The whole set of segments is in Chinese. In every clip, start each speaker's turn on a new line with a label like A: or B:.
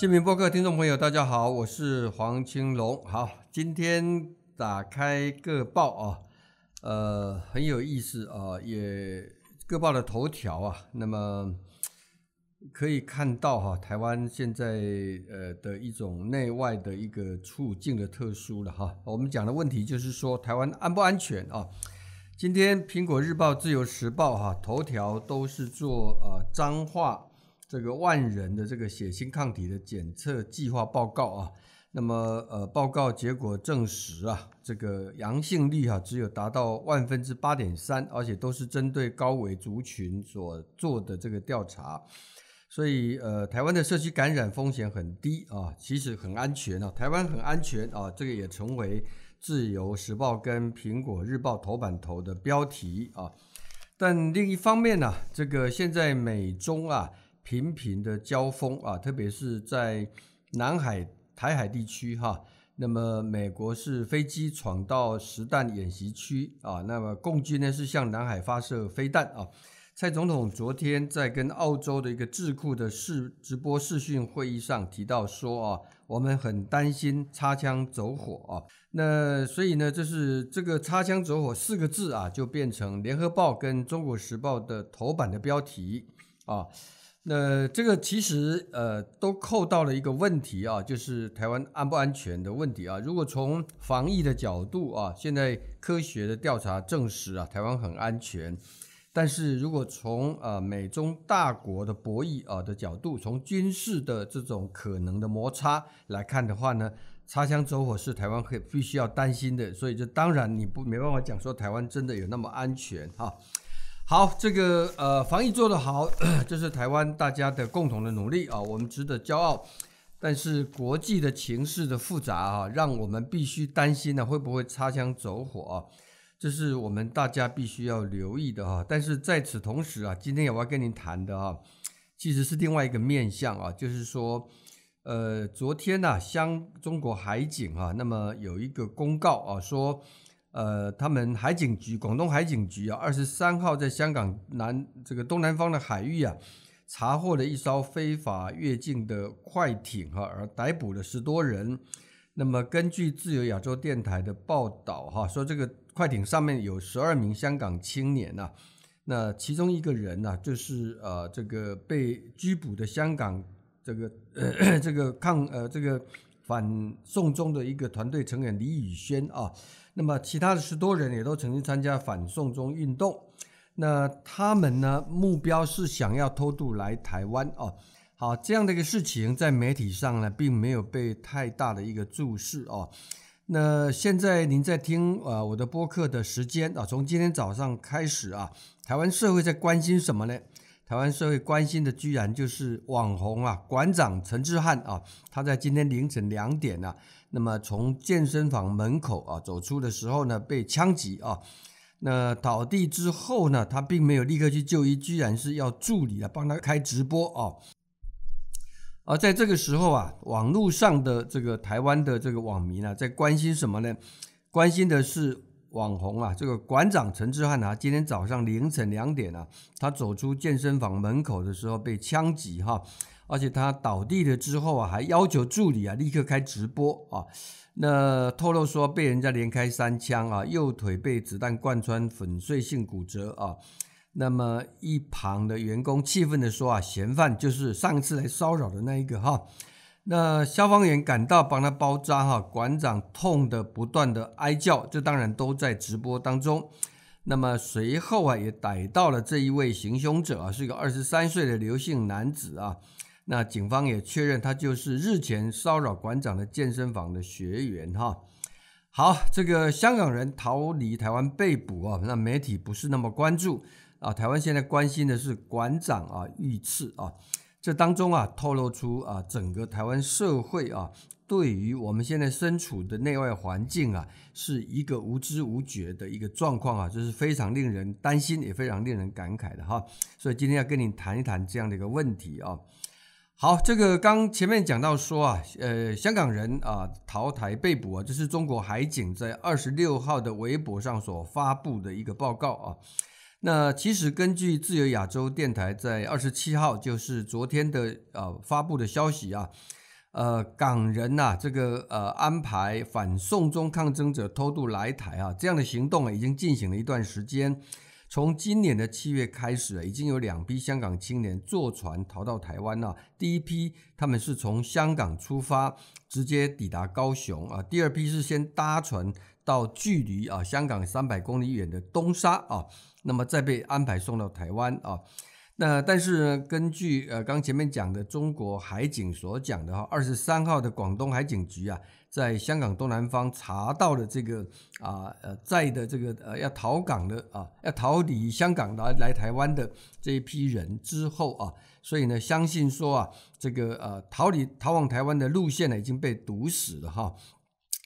A: 新民播客，听众朋友，大家好，我是黄青龙。好，今天打开个报啊，呃，很有意思啊，也个报的头条啊。那么可以看到哈，台湾现在呃的一种内外的一个处境的特殊了哈。我们讲的问题就是说，台湾安不安全啊？今天《苹果日报》《自由时报》哈头条都是做呃脏话。这个万人的这个血清抗体的检测计划报告啊，那么呃，报告结果证实啊，这个阳性率哈只有达到万分之八点三，而且都是针对高危族群所做的这个调查，所以呃，台湾的社区感染风险很低啊，其实很安全啊，台湾很安全啊，这个也成为自由时报跟苹果日报头版头的标题啊，但另一方面呢，这个现在美中啊。频频的交锋啊，特别是在南海、台海地区哈。那么，美国是飞机闯到实弹演习区啊。那么，共军呢是向南海发射飞弹啊。蔡总统昨天在跟澳洲的一个智库的视直播视讯会议上提到说啊，我们很担心擦枪走火啊。那所以呢，就是这个“擦枪走火”四个字啊，就变成联合报跟中国时报的头版的标题啊。那这个其实呃都扣到了一个问题啊，就是台湾安不安全的问题啊。如果从防疫的角度啊，现在科学的调查证实啊，台湾很安全。但是如果从啊美中大国的博弈啊的角度，从军事的这种可能的摩擦来看的话呢，擦枪走火是台湾很必须要担心的。所以这当然你不没办法讲说台湾真的有那么安全哈。好，这个呃，防疫做得好，这是台湾大家的共同的努力啊，我们值得骄傲。但是国际的情势的复杂啊，让我们必须担心呢，会不会擦枪走火啊？这是我们大家必须要留意的哈。但是在此同时啊，今天我要跟您谈的啊，其实是另外一个面向啊，就是说，呃，昨天呢，香中国海警啊，那么有一个公告啊，说。呃，他们海警局，广东海警局啊，二十三号在香港南这个东南方的海域啊，查获了一艘非法越境的快艇哈，而逮捕了十多人。那么根据自由亚洲电台的报道哈，说这个快艇上面有十二名香港青年呐，那其中一个人呐，就是呃这个被拘捕的香港这个 这个抗呃这个反送中的一个团队成员李宇轩啊。那么其他的十多人也都曾经参加反送中运动，那他们呢目标是想要偷渡来台湾哦。好，这样的一个事情在媒体上呢并没有被太大的一个注视哦。那现在您在听啊我的播客的时间啊，从今天早上开始啊，台湾社会在关心什么呢？台湾社会关心的居然就是网红啊，馆长陈志汉啊，他在今天凌晨两点呢。那么从健身房门口啊走出的时候呢，被枪击啊，那倒地之后呢，他并没有立刻去就医，居然是要助理啊帮他开直播啊，而在这个时候啊，网络上的这个台湾的这个网民啊，在关心什么呢？关心的是网红啊，这个馆长陈志汉啊，今天早上凌晨两点啊，他走出健身房门口的时候被枪击哈。而且他倒地了之后啊，还要求助理啊立刻开直播啊。那透露说被人家连开三枪啊，右腿被子弹贯穿，粉碎性骨折啊。那么一旁的员工气愤地说啊，嫌犯就是上次来骚扰的那一个哈。那消防员赶到帮他包扎哈，馆长痛得不断的哀叫，这当然都在直播当中。那么随后啊也逮到了这一位行凶者啊，是一个二十三岁的刘姓男子啊。那警方也确认，他就是日前骚扰馆长的健身房的学员哈。好，这个香港人逃离台湾被捕啊，那媒体不是那么关注啊。台湾现在关心的是馆长啊遇刺啊，这当中啊透露出啊整个台湾社会啊对于我们现在身处的内外环境啊是一个无知无觉的一个状况啊，这是非常令人担心，也非常令人感慨的哈。所以今天要跟你谈一谈这样的一个问题啊。好，这个刚前面讲到说啊，呃，香港人啊逃台被捕啊，这是中国海警在二十六号的微博上所发布的一个报告啊。那其实根据自由亚洲电台在二十七号，就是昨天的呃发布的消息啊，呃，港人呐这个呃安排反送中抗争者偷渡来台啊，这样的行动已经进行了一段时间。从今年的七月开始，已经有两批香港青年坐船逃到台湾了。第一批，他们是从香港出发，直接抵达高雄啊；第二批是先搭船到距离啊香港三百公里远的东沙啊，那么再被安排送到台湾啊。那但是根据呃刚前面讲的中国海警所讲的哈，二十三号的广东海警局啊，在香港东南方查到了这个啊呃在的这个呃要逃港的啊要逃离香港的来台湾的这一批人之后啊，所以呢相信说啊这个呃逃离逃往台湾的路线呢已经被堵死了哈，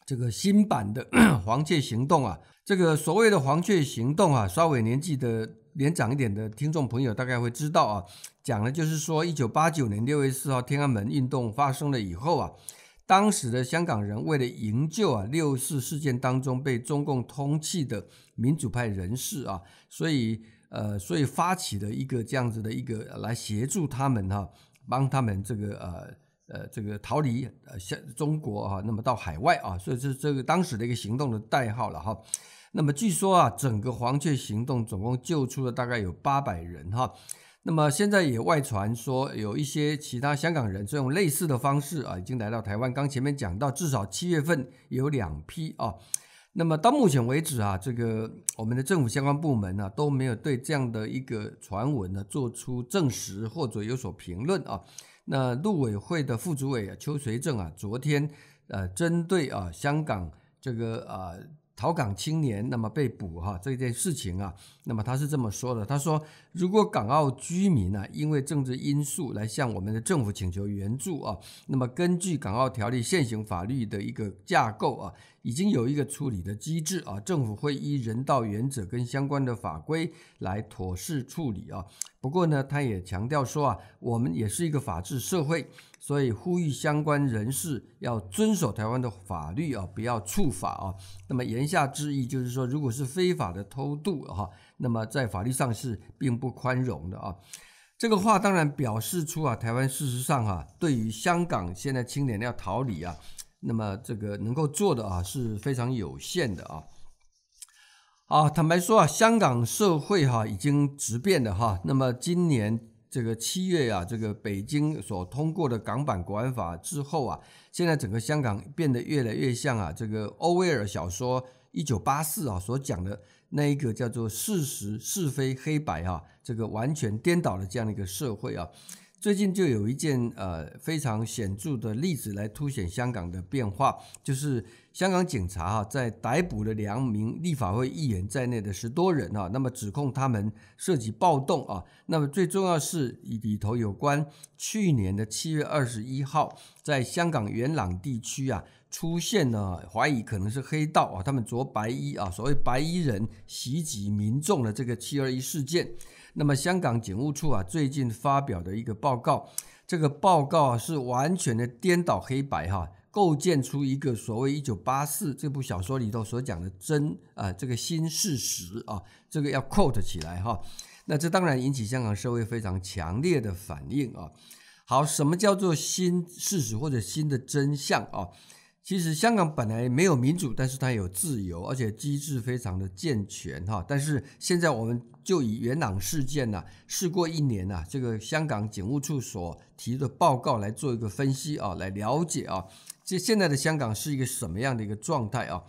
A: 这个新版的 黄雀行动啊，这个所谓的黄雀行动啊，稍微年纪的。年长一点的听众朋友大概会知道啊，讲的就是说，一九八九年六月四号天安门运动发生了以后啊，当时的香港人为了营救啊六四事件当中被中共通缉的民主派人士啊，所以呃，所以发起了一个这样子的一个来协助他们哈，帮他们这个呃呃这个逃离呃中中国啊，那么到海外啊，所以这这个当时的一个行动的代号了哈。那么据说啊，整个黄雀行动总共救出了大概有八百人哈。那么现在也外传说有一些其他香港人，这种类似的方式啊，已经来到台湾。刚前面讲到，至少七月份有两批啊。那么到目前为止啊，这个我们的政府相关部门呢都没有对这样的一个传闻呢做出证实或者有所评论啊。那陆委会的副主委邱垂正啊，昨天呃，针对啊香港这个啊。逃港青年那么被捕哈这件事情啊，那么他是这么说的，他说如果港澳居民啊因为政治因素来向我们的政府请求援助啊，那么根据港澳条例现行法律的一个架构啊。已经有一个处理的机制啊，政府会依人道原则跟相关的法规来妥善处理啊。不过呢，他也强调说啊，我们也是一个法治社会，所以呼吁相关人士要遵守台湾的法律啊，不要触法啊。那么言下之意就是说，如果是非法的偷渡哈，那么在法律上是并不宽容的啊。这个话当然表示出啊，台湾事实上哈，对于香港现在青年要逃离啊。那么这个能够做的啊是非常有限的啊。啊，坦白说啊，香港社会哈已经直变的哈。那么今年这个七月啊，这个北京所通过的港版国安法之后啊，现在整个香港变得越来越像啊，这个欧威尔小说《一九八四》啊所讲的那一个叫做事实是非黑白啊，这个完全颠倒的这样的一个社会啊。最近就有一件呃非常显著的例子来凸显香港的变化，就是香港警察哈在逮捕了两名立法会议员在内的十多人哈，那么指控他们涉及暴动啊，那么最重要是里头有关去年的七月二十一号在香港元朗地区啊出现了怀疑可能是黑道啊，他们着白衣啊所谓白衣人袭击民众的这个七二一事件。那么，香港警务处啊，最近发表的一个报告，这个报告啊是完全的颠倒黑白哈，构建出一个所谓《一九八四》这部小说里头所讲的真啊这个新事实啊，这个要 quote 起来哈。那这当然引起香港社会非常强烈的反应啊。好，什么叫做新事实或者新的真相啊？其实香港本来没有民主，但是它有自由，而且机制非常的健全，哈。但是现在我们就以元朗事件呢，事过一年呢，这个香港警务处所提的报告来做一个分析啊，来了解啊，这现在的香港是一个什么样的一个状态啊？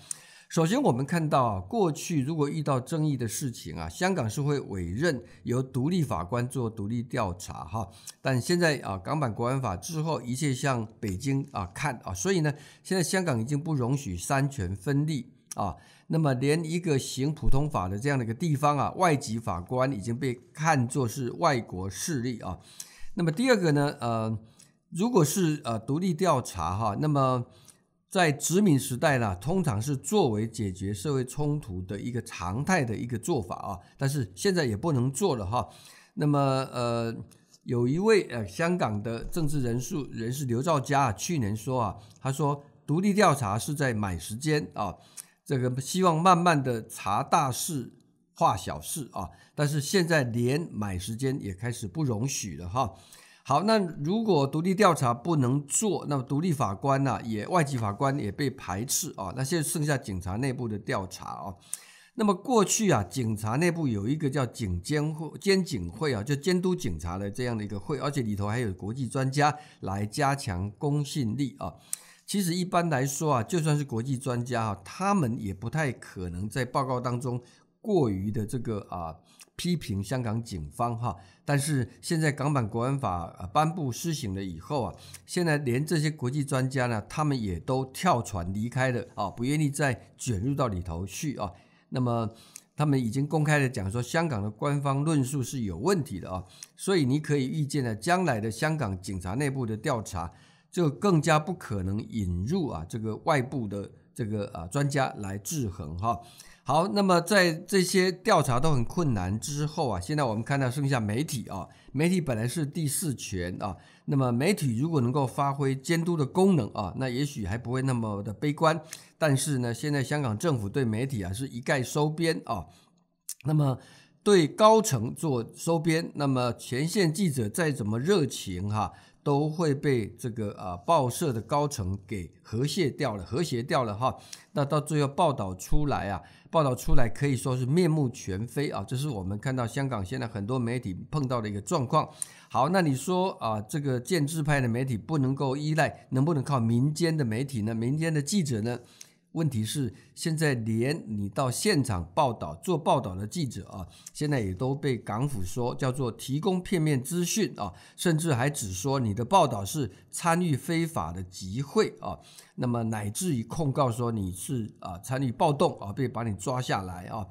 A: 首先，我们看到过去如果遇到争议的事情啊，香港是会委任由独立法官做独立调查哈。但现在啊，港版国安法之后，一切向北京啊看啊，所以呢，现在香港已经不容许三权分立啊。那么，连一个行普通法的这样的一个地方啊，外籍法官已经被看作是外国势力啊。那么，第二个呢，呃，如果是呃独立调查哈，那么。在殖民时代呢，通常是作为解决社会冲突的一个常态的一个做法啊，但是现在也不能做了哈。那么呃，有一位呃香港的政治人士人士刘兆佳去年说啊，他说独立调查是在买时间啊，这个希望慢慢的查大事化小事啊，但是现在连买时间也开始不容许了哈。好，那如果独立调查不能做，那么独立法官呢？也外籍法官也被排斥啊。那现在剩下警察内部的调查啊。那么过去啊，警察内部有一个叫警监会、监警会啊，就监督警察的这样的一个会，而且里头还有国际专家来加强公信力啊。其实一般来说啊，就算是国际专家啊，他们也不太可能在报告当中过于的这个啊。批评香港警方哈，但是现在港版国安法颁布施行了以后啊，现在连这些国际专家呢，他们也都跳船离开了啊，不愿意再卷入到里头去啊。那么他们已经公开的讲说，香港的官方论述是有问题的啊，所以你可以预见呢，将来的香港警察内部的调查就更加不可能引入啊这个外部的这个啊专家来制衡哈。好，那么在这些调查都很困难之后啊，现在我们看到剩下媒体啊，媒体本来是第四权啊，那么媒体如果能够发挥监督的功能啊，那也许还不会那么的悲观。但是呢，现在香港政府对媒体啊是一概收编啊，那么对高层做收编，那么前线记者再怎么热情哈。都会被这个啊报社的高层给和谐掉了，和谐掉了哈。那到最后报道出来啊，报道出来可以说是面目全非啊。这是我们看到香港现在很多媒体碰到的一个状况。好，那你说啊，这个建制派的媒体不能够依赖，能不能靠民间的媒体呢？民间的记者呢？问题是，现在连你到现场报道做报道的记者啊，现在也都被港府说叫做提供片面资讯啊，甚至还指说你的报道是参与非法的集会啊，那么乃至于控告说你是啊参与暴动啊，被把你抓下来啊，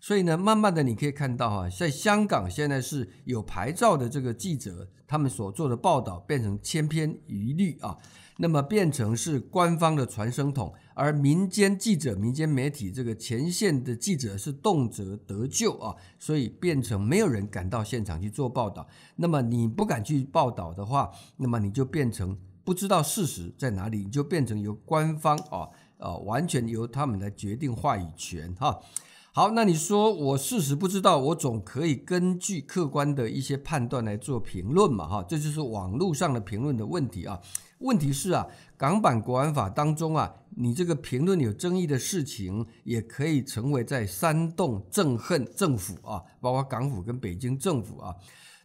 A: 所以呢，慢慢的你可以看到哈，在香港现在是有牌照的这个记者，他们所做的报道变成千篇一律啊。那么变成是官方的传声筒，而民间记者、民间媒体这个前线的记者是动辄得救啊，所以变成没有人敢到现场去做报道。那么你不敢去报道的话，那么你就变成不知道事实在哪里，你就变成由官方啊啊完全由他们来决定话语权哈。好，那你说我事实不知道，我总可以根据客观的一些判断来做评论嘛哈？这就是网络上的评论的问题啊。问题是啊，港版国安法当中啊，你这个评论有争议的事情，也可以成为在煽动憎恨政府啊，包括港府跟北京政府啊。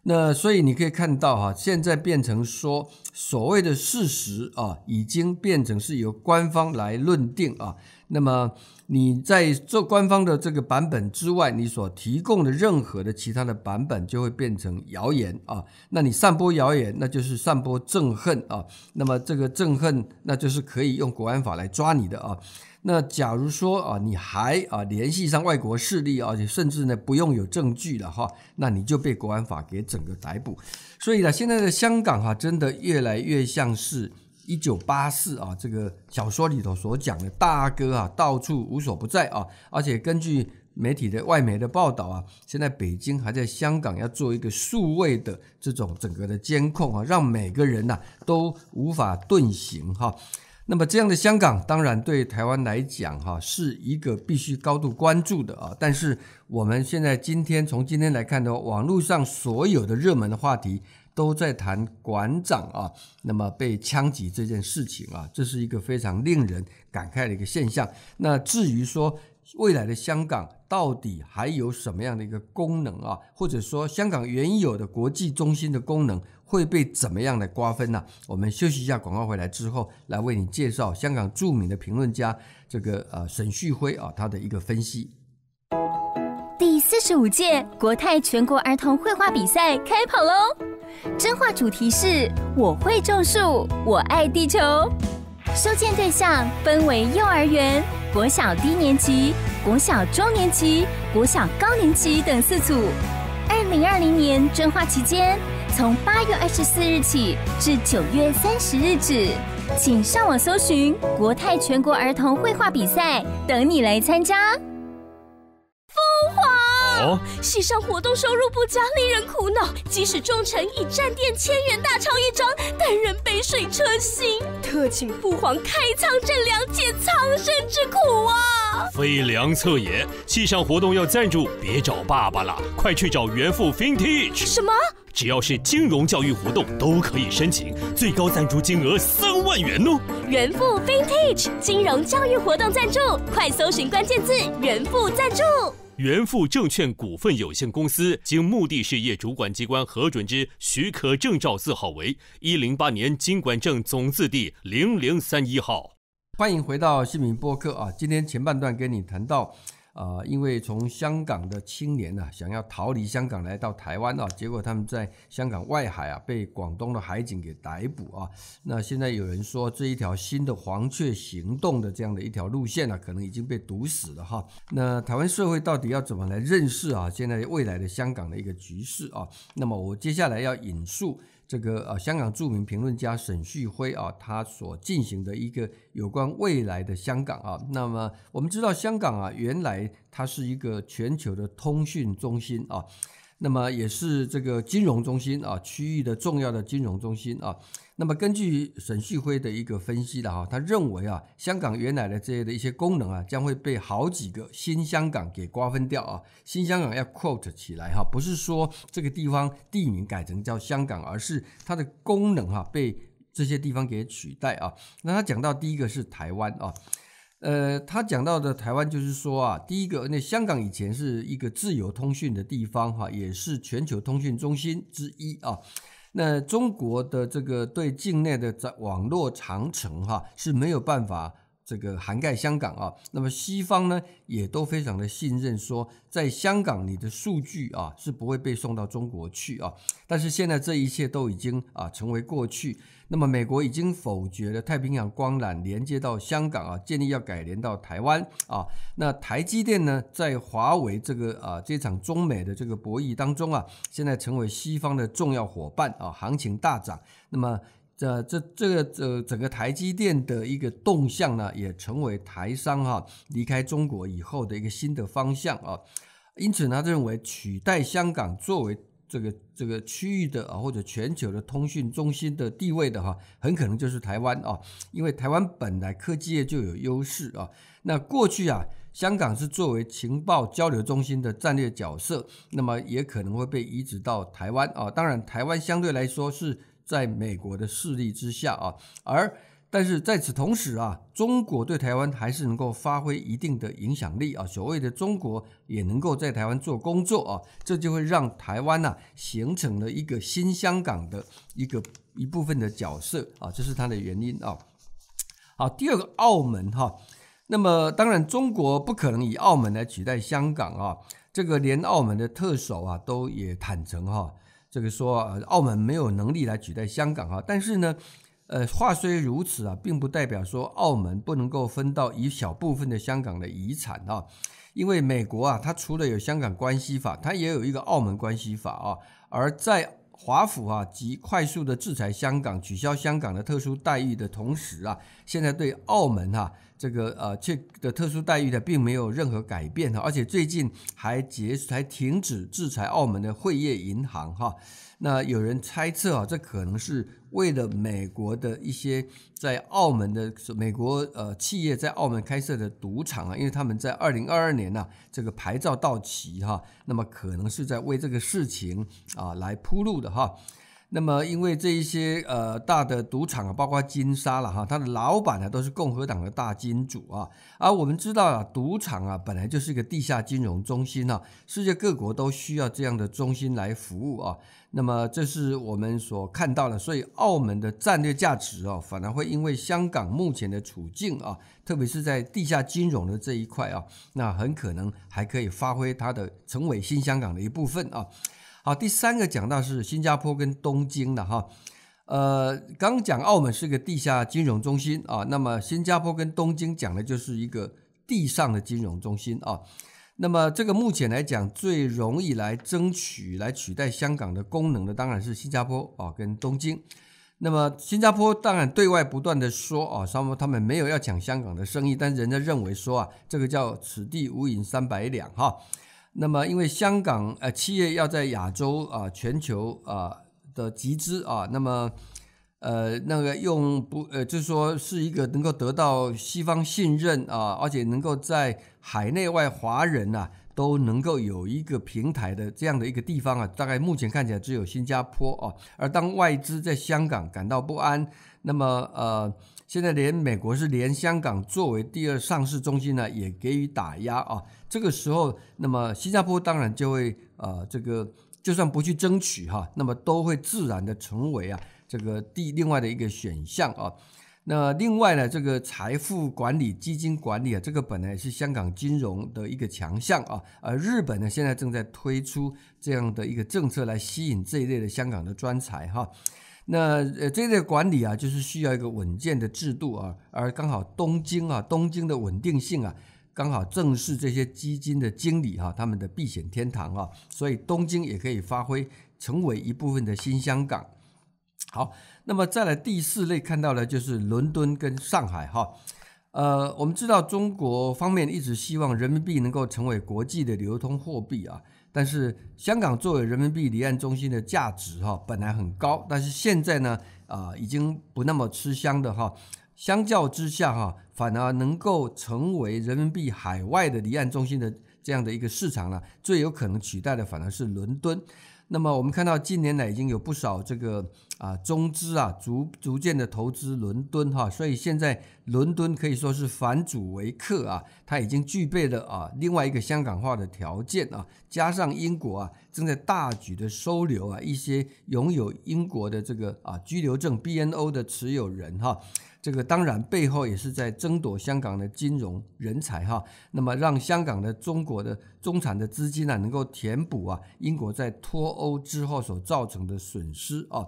A: 那所以你可以看到哈，现在变成说所谓的事实啊，已经变成是由官方来论定啊。那么。你在做官方的这个版本之外，你所提供的任何的其他的版本就会变成谣言啊。那你散播谣言，那就是散播憎恨啊。那么这个憎恨，那就是可以用国安法来抓你的啊。那假如说啊，你还啊联系上外国势力，而且甚至呢不用有证据了哈，那你就被国安法给整个逮捕。所以呢，现在的香港哈，真的越来越像是。一九八四啊，这个小说里头所讲的大哥啊，到处无所不在啊，而且根据媒体的外媒的报道啊，现在北京还在香港要做一个数位的这种整个的监控啊，让每个人呐都无法遁形哈。那么这样的香港，当然对台湾来讲哈，是一个必须高度关注的啊。但是我们现在今天从今天来看呢，网络上所有的热门的话题。都在谈馆长啊，那么被枪击这件事情啊，这是一个非常令人感慨的一个现象。那至于说未来的香港到底还有什么样的一个功能啊，或者说香港原有的国际中心的功能会被怎么样的瓜分呢？我们休息一下，广告回来之后来为你介绍香港著名的评论家这个呃沈旭辉啊他的一个分析。第十五届国泰全国儿童绘画比赛开跑喽！征画主题是“我会种树，我爱地球”。收件对象分为幼儿园、国小低年级、国小中年级、国小高年级等四组。二零二零年征画期间，从八月二十四日起至九月三十日止，请上网搜寻“国泰全国儿童绘画比赛”，等你来参加。戏上活动收入不佳，令人苦恼。即使众臣已掷奠千元大钞一张，但仍杯水车薪。特请父皇开仓赈粮，解苍生之苦啊！非良策也。戏上活动要赞助，别找爸爸了，快去找元父 FinTech。什么？只要是金融教育活动都可以申请，最高赞助金额三万元哦。元富 FinTech 金融教育活动赞助，快搜寻关键字“元富赞助”。元富证券股份有限公司经目的事业主管机关核准之许可证照字号为一零八年金管证总字第零零三一号。欢迎回到新民播客啊，今天前半段跟你谈到。啊，因为从香港的青年呢，想要逃离香港来到台湾啊，结果他们在香港外海啊，被广东的海警给逮捕啊。那现在有人说这一条新的黄雀行动的这样的一条路线呢，可能已经被堵死了哈。那台湾社会到底要怎么来认识啊，现在未来的香港的一个局势啊？那么我接下来要引述。这个啊，香港著名评论家沈旭辉啊，他所进行的一个有关未来的香港啊，那么我们知道香港啊，原来它是一个全球的通讯中心啊，那么也是这个金融中心啊，区域的重要的金融中心啊。那么根据沈旭辉的一个分析的哈，他认为啊，香港原来的这些的一些功能啊，将会被好几个新香港给瓜分掉啊。新香港要 quote 起来哈，不是说这个地方地名改成叫香港，而是它的功能哈被这些地方给取代啊。那他讲到第一个是台湾啊，呃，他讲到的台湾就是说啊，第一个那香港以前是一个自由通讯的地方哈，也是全球通讯中心之一啊。那中国的这个对境内的网络长城，哈是没有办法。这个涵盖香港啊，那么西方呢也都非常的信任，说在香港你的数据啊是不会被送到中国去啊。但是现在这一切都已经啊成为过去。那么美国已经否决了太平洋光缆连接到香港啊，建议要改连到台湾啊。那台积电呢，在华为这个啊这场中美的这个博弈当中啊，现在成为西方的重要伙伴啊，行情大涨。那么。这这这个这整个台积电的一个动向呢，也成为台商哈离开中国以后的一个新的方向啊。因此，他认为取代香港作为这个这个区域的啊或者全球的通讯中心的地位的哈，很可能就是台湾啊。因为台湾本来科技业就有优势啊。那过去啊，香港是作为情报交流中心的战略角色，那么也可能会被移植到台湾啊。当然，台湾相对来说是。在美国的势力之下啊，而但是在此同时啊，中国对台湾还是能够发挥一定的影响力啊。所谓的中国也能够在台湾做工作啊，这就会让台湾呢形成了一个新香港的一个一部分的角色啊，这是它的原因啊。好，第二个澳门哈，那么当然中国不可能以澳门来取代香港啊，这个连澳门的特首啊都也坦诚哈。这个说澳门没有能力来取代香港啊，但是呢，呃，话虽如此啊，并不代表说澳门不能够分到一小部分的香港的遗产啊，因为美国啊，它除了有香港关系法，它也有一个澳门关系法啊，而在华府啊，即快速的制裁香港、取消香港的特殊待遇的同时啊，现在对澳门哈。这个呃，确的特殊待遇呢，并没有任何改变哈，而且最近还结还停止制裁澳门的汇业银行哈，那有人猜测啊，这可能是为了美国的一些在澳门的美国呃企业在澳门开设的赌场啊，因为他们在二零二二年呢，这个牌照到期哈，那么可能是在为这个事情啊来铺路的哈。那么，因为这一些呃大的赌场啊，包括金沙了哈，它的老板呢都是共和党的大金主啊。而我们知道啊，赌场啊本来就是一个地下金融中心啊，世界各国都需要这样的中心来服务啊。那么这是我们所看到的，所以澳门的战略价值啊，反而会因为香港目前的处境啊，特别是在地下金融的这一块啊，那很可能还可以发挥它的成为新香港的一部分啊。好，第三个讲到是新加坡跟东京的哈，呃，刚讲澳门是个地下金融中心啊，那么新加坡跟东京讲的就是一个地上的金融中心啊，那么这个目前来讲最容易来争取来取代香港的功能的，当然是新加坡啊跟东京，那么新加坡当然对外不断的说啊，他们他们没有要抢香港的生意，但人家认为说啊，这个叫此地无银三百两哈。那么，因为香港呃企业要在亚洲啊、全球啊的集资啊，那么呃那个用不呃就是说是一个能够得到西方信任啊，而且能够在海内外华人呐都能够有一个平台的这样的一个地方啊，大概目前看起来只有新加坡啊。而当外资在香港感到不安，那么呃。现在连美国是连香港作为第二上市中心呢，也给予打压啊。这个时候，那么新加坡当然就会呃，这个就算不去争取哈，那么都会自然的成为啊这个第另外的一个选项啊。那另外呢，这个财富管理、基金管理啊，这个本来是香港金融的一个强项啊。而日本呢，现在正在推出这样的一个政策来吸引这一类的香港的专才哈。那呃，这类管理啊，就是需要一个稳健的制度啊，而刚好东京啊，东京的稳定性啊，刚好正是这些基金的经理啊，他们的避险天堂啊，所以东京也可以发挥成为一部分的新香港。好，那么再来第四类看到的就是伦敦跟上海哈，呃，我们知道中国方面一直希望人民币能够成为国际的流通货币啊。但是香港作为人民币离岸中心的价值哈本来很高，但是现在呢啊已经不那么吃香的哈，相较之下哈反而能够成为人民币海外的离岸中心的这样的一个市场了，最有可能取代的反而是伦敦。那么我们看到近年来已经有不少这个啊中资啊逐逐渐的投资伦敦哈，所以现在伦敦可以说是反主为客啊，它已经具备了啊另外一个香港化的条件啊，加上英国啊正在大举的收留啊一些拥有英国的这个啊居留证 BNO 的持有人哈。这个当然背后也是在争夺香港的金融人才哈，那么让香港的中国的中产的资金呢能够填补啊英国在脱欧之后所造成的损失啊，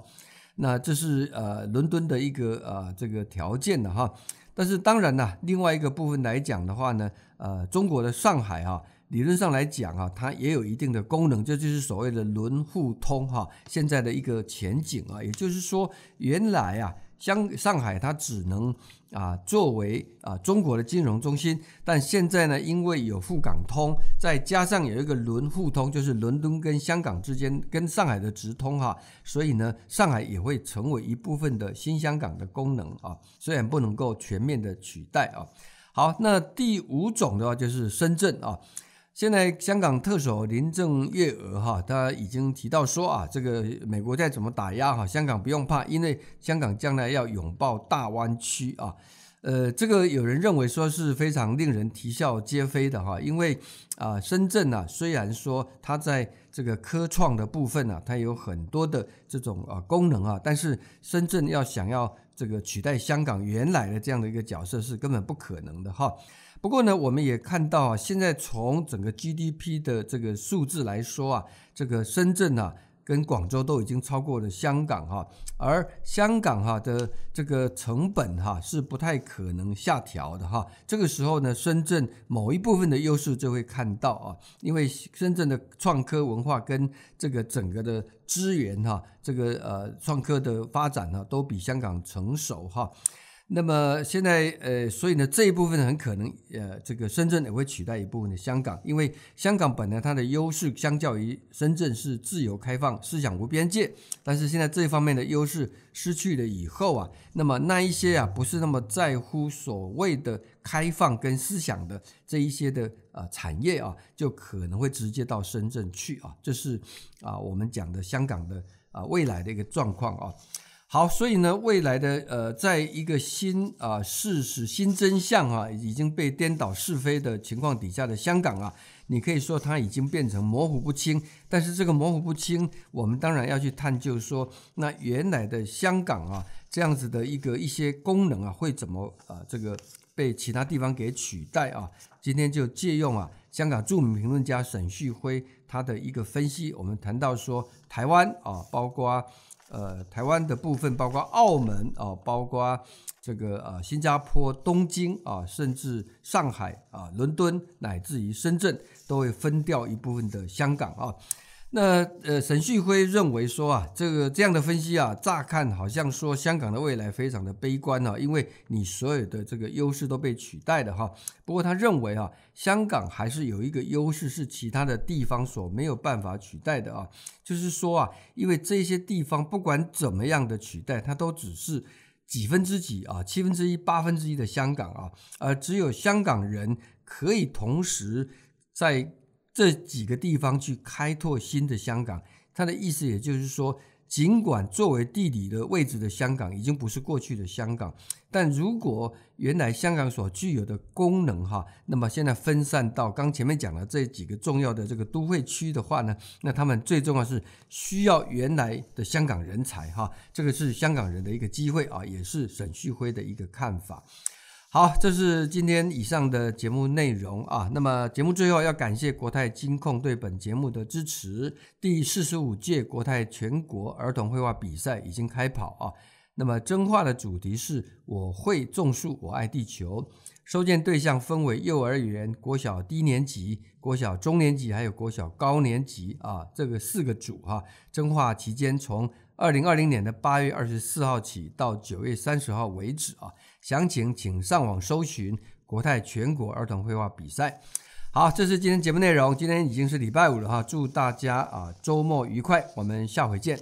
A: 那这是呃伦敦的一个呃这个条件的哈，但是当然呢另外一个部分来讲的话呢，呃中国的上海啊。理论上来讲啊它也有一定的功能，这就是所谓的轮互通哈现在的一个前景啊，也就是说原来啊。香上海它只能啊作为啊中国的金融中心，但现在呢，因为有沪港通，再加上有一个轮互通，就是伦敦跟香港之间跟上海的直通哈，所以呢，上海也会成为一部分的新香港的功能啊，虽然不能够全面的取代啊。好，那第五种的话就是深圳啊。现在香港特首林郑月娥哈，他已经提到说啊，这个美国再怎么打压哈，香港不用怕，因为香港将来要拥抱大湾区啊。呃，这个有人认为说是非常令人啼笑皆非的哈，因为啊，深圳呢虽然说它在这个科创的部分呢，它有很多的这种啊功能啊，但是深圳要想要这个取代香港原来的这样的一个角色是根本不可能的哈。不过呢，我们也看到啊，现在从整个 GDP 的这个数字来说啊，这个深圳啊跟广州都已经超过了香港哈，而香港哈的这个成本哈是不太可能下调的哈。这个时候呢，深圳某一部分的优势就会看到啊，因为深圳的创科文化跟这个整个的资源哈，这个呃创科的发展呢都比香港成熟哈。那么现在，呃，所以呢，这一部分很可能，呃，这个深圳也会取代一部分的香港，因为香港本来它的优势相较于深圳是自由开放、思想无边界，但是现在这方面的优势失去了以后啊，那么那一些啊不是那么在乎所谓的开放跟思想的这一些的啊产业啊，就可能会直接到深圳去啊，这是啊我们讲的香港的啊未来的一个状况啊。好，所以呢，未来的呃，在一个新啊事实、新真相啊已经被颠倒是非的情况底下的香港啊，你可以说它已经变成模糊不清。但是这个模糊不清，我们当然要去探究说，那原来的香港啊这样子的一个一些功能啊会怎么啊这个被其他地方给取代啊？今天就借用啊香港著名评论家沈旭辉他的一个分析，我们谈到说台湾啊，包括。呃，台湾的部分包括澳门啊，包括这个呃新加坡、东京啊，甚至上海啊、伦敦，乃至于深圳，都会分掉一部分的香港啊。那呃，沈旭辉认为说啊，这个这样的分析啊，乍看好像说香港的未来非常的悲观啊，因为你所有的这个优势都被取代的哈。不过他认为啊，香港还是有一个优势是其他的地方所没有办法取代的啊，就是说啊，因为这些地方不管怎么样的取代，它都只是几分之几啊，七分之一、八分之一的香港啊，而只有香港人可以同时在。这几个地方去开拓新的香港，他的意思也就是说，尽管作为地理的位置的香港已经不是过去的香港，但如果原来香港所具有的功能哈，那么现在分散到刚前面讲的这几个重要的这个都会区的话呢，那他们最重要是需要原来的香港人才哈，这个是香港人的一个机会啊，也是沈旭辉的一个看法。好，这是今天以上的节目内容啊。那么节目最后要感谢国泰金控对本节目的支持。第四十五届国泰全国儿童绘画比赛已经开跑啊。那么征画的主题是“我会种树，我爱地球”。收件对象分为幼儿园、国小低年级、国小中年级，还有国小高年级啊，这个四个组哈。征画期间从二零二零年的八月二十四号起到九月三十号为止啊。详情请上网搜寻国泰全国儿童绘画比赛。好，这是今天节目内容。今天已经是礼拜五了哈，祝大家啊周末愉快，我们下回见。